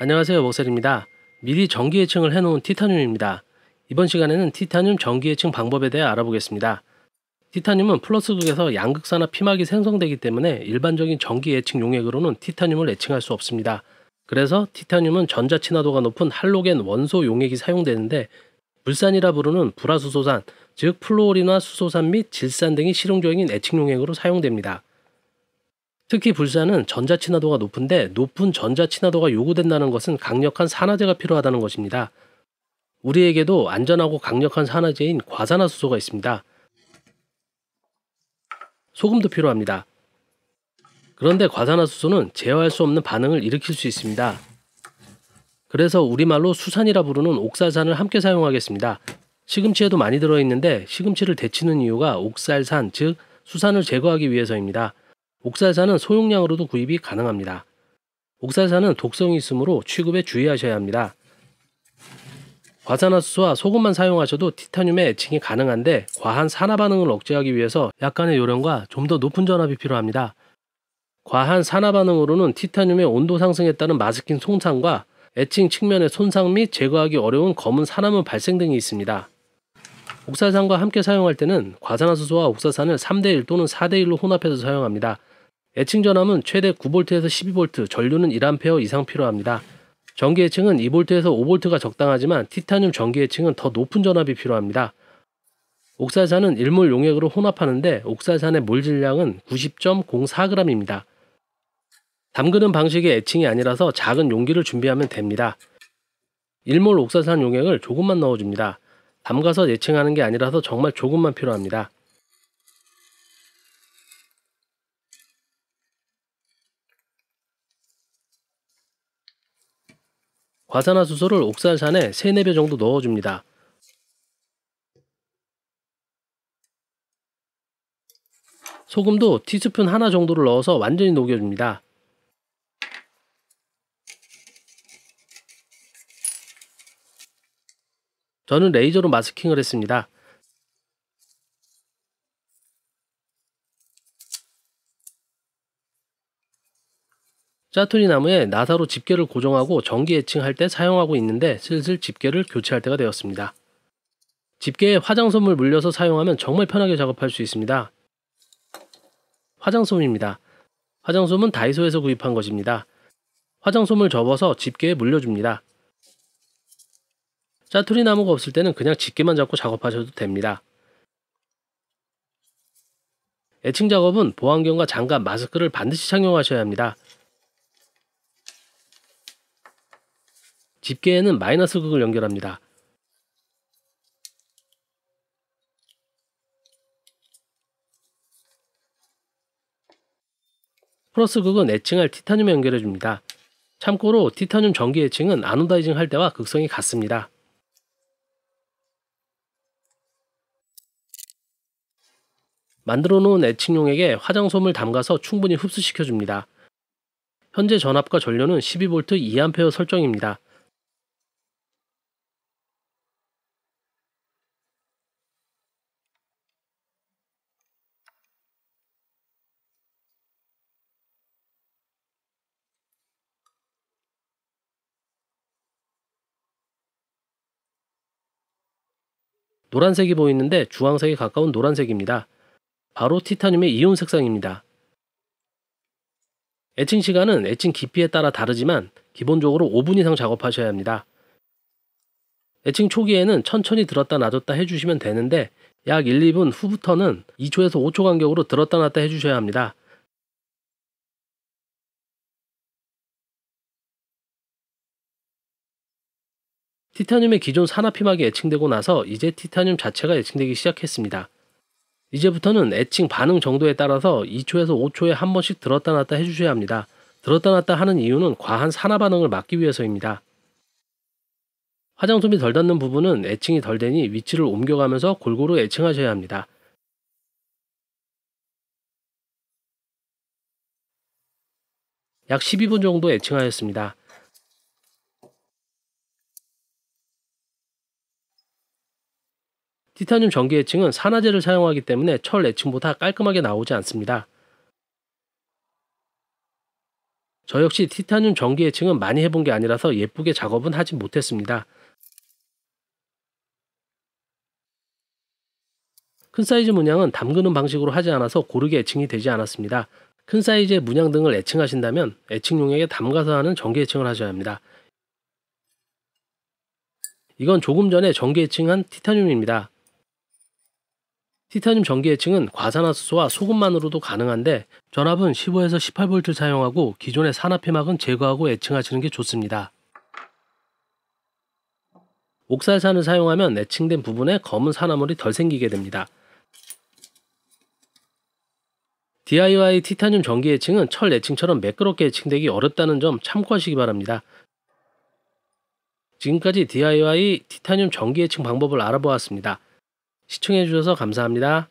안녕하세요 목살입니다. 미리 전기예측을 해놓은 티타늄입니다. 이번 시간에는 티타늄 전기예측 방법에 대해 알아보겠습니다. 티타늄은 플러스극에서 양극산화 피막이 생성되기 때문에 일반적인 전기예측 용액으로는 티타늄을 예측할 수 없습니다. 그래서 티타늄은 전자친화도가 높은 할로겐 원소 용액이 사용되는데 불산이라 부르는 불화수소산, 즉 플로올이나 수소산 및 질산 등이 실용적인 예측 용액으로 사용됩니다. 특히 불산은 전자친화도가 높은데 높은 전자친화도가 요구된다는 것은 강력한 산화제가 필요하다는 것입니다. 우리에게도 안전하고 강력한 산화제인 과산화수소가 있습니다. 소금도 필요합니다. 그런데 과산화수소는 제어할 수 없는 반응을 일으킬 수 있습니다. 그래서 우리말로 수산이라 부르는 옥살산을 함께 사용하겠습니다. 시금치에도 많이 들어있는데 시금치를 데치는 이유가 옥살산, 즉 수산을 제거하기 위해서입니다. 옥살산은 소용량으로도 구입이 가능합니다. 옥살산은 독성이 있으므로 취급에 주의하셔야 합니다. 과산화수소와 소금만 사용하셔도 티타늄의 애칭이 가능한데 과한 산화 반응을 억제하기 위해서 약간의 요령과 좀 더 높은 전압이 필요합니다. 과한 산화 반응으로는 티타늄의 온도 상승에 따른 마스킹 손상과 애칭 측면의 손상 및 제거하기 어려운 검은 산화물 발생 등이 있습니다. 옥살산과 함께 사용할 때는 과산화수소와 옥살산을 3대1 또는 4대1로 혼합해서 사용합니다. 애칭 전압은 최대 9V에서 12V, 전류는 1A 이상 필요합니다. 전기 애칭은 2V에서 5V가 적당하지만 티타늄 전기 애칭은 더 높은 전압이 필요합니다. 옥살산은 일몰 용액으로 혼합하는데 옥살산의 몰 질량은 90.04g입니다. 담그는 방식의 애칭이 아니라서 작은 용기를 준비하면 됩니다. 일몰 옥살산 용액을 조금만 넣어줍니다. 담가서 예칭하는 게 아니라서 정말 조금만 필요합니다. 과산화수소를 옥살산에 3, 4배 정도 넣어줍니다. 소금도 티스푼 하나 정도를 넣어서 완전히 녹여줍니다. 저는 레이저로 마스킹을 했습니다. 짜투리 나무에 나사로 집게를 고정하고 전기 애칭할때 사용하고 있는데 슬슬 집게를 교체할 때가 되었습니다. 집게에 화장솜을 물려서 사용하면 정말 편하게 작업할 수 있습니다. 화장솜입니다. 화장솜은 다이소에서 구입한 것입니다. 화장솜을 접어서 집게에 물려줍니다. 짜투리 나무가 없을 때는 그냥 집게만 잡고 작업하셔도 됩니다. 애칭 작업은 보안경과 장갑, 마스크를 반드시 착용하셔야 합니다. 집게에는 마이너스 극을 연결합니다. 플러스 극은 애칭할 티타늄에 연결해 줍니다. 참고로 티타늄 전기 애칭은 아노다이징 할 때와 극성이 같습니다. 만들어 놓은 애칭용에게 화장솜을 담가서 충분히 흡수시켜 줍니다. 현재 전압과 전류는 12V 2A 설정입니다. 노란색이 보이는데 주황색에 가까운 노란색입니다. 바로 티타늄의 이온 색상입니다. 애칭 시간은 애칭 깊이에 따라 다르지만 기본적으로 5분 이상 작업하셔야 합니다. 애칭 초기에는 천천히 들었다 놔뒀다 해주시면 되는데 약 1, 2분 후부터는 2초에서 5초 간격으로 들었다 놨다 해주셔야 합니다. 티타늄의 기존 산화피막이 애칭되고 나서 이제 티타늄 자체가 애칭되기 시작했습니다. 이제부터는 애칭 반응 정도에 따라서 2초에서 5초에 한 번씩 들었다 놨다 해주셔야 합니다. 들었다 놨다 하는 이유는 과한 산화 반응을 막기 위해서입니다. 화장솜이 덜 닿는 부분은 애칭이 덜 되니 위치를 옮겨가면서 골고루 애칭하셔야 합니다. 약 12분 정도 애칭하였습니다. 티타늄 전기해층은 산화제를 사용하기 때문에 철 해층보다 깔끔하게 나오지 않습니다. 저 역시 티타늄 전기해층은 많이 해본 게 아니라서 예쁘게 작업은 하지 못했습니다. 큰 사이즈 문양은 담그는 방식으로 하지 않아서 고르게 애칭이 되지 않았습니다. 큰 사이즈의 문양 등을 애칭하신다면 애칭 용액에 담가서 하는 전기 애칭을 하셔야 합니다. 이건 조금 전에 전기 애칭한 티타늄입니다. 티타늄 전기해층은 과산화수소와 소금만으로도 가능한데 전압은 15에서 18V 사용하고 기존의 산화폐막은 제거하고 애칭하시는 게 좋습니다. 옥살산을 사용하면 애칭된 부분에 검은 산화물이 덜 생기게 됩니다. DIY 티타늄 전기 해칭은 철 해칭처럼 매끄럽게 해칭되기 어렵다는 점 참고하시기 바랍니다. 지금까지 DIY 티타늄 전기 해칭 방법을 알아보았습니다. 시청해 주셔서 감사합니다.